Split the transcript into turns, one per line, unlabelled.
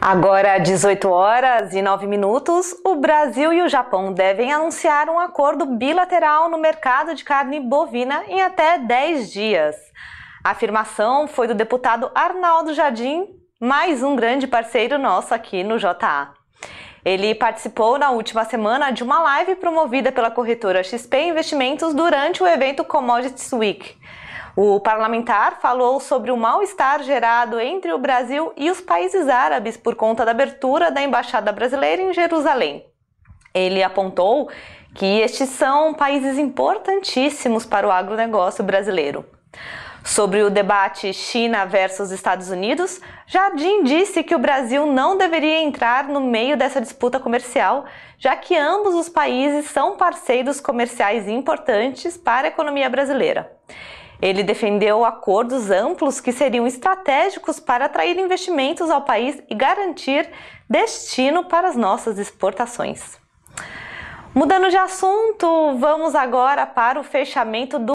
Agora, 18 horas e 9 minutos, o Brasil e o Japão devem anunciar um acordo bilateral no mercado de carne bovina em até 10 dias. A afirmação foi do deputado Arnaldo Jardim, mais um grande parceiro nosso aqui no JA. Ele participou na última semana de uma live promovida pela corretora XP Investimentos durante o evento Commodities Week. O parlamentar falou sobre o mal-estar gerado entre o Brasil e os países árabes por conta da abertura da embaixada brasileira em Jerusalém. Ele apontou que estes são países importantíssimos para o agronegócio brasileiro. Sobre o debate China versus Estados Unidos, Jardim disse que o Brasil não deveria entrar no meio dessa disputa comercial, já que ambos os países são parceiros comerciais importantes para a economia brasileira. Ele defendeu acordos amplos que seriam estratégicos para atrair investimentos ao país e garantir destino para as nossas exportações. Mudando de assunto, vamos agora para o fechamento do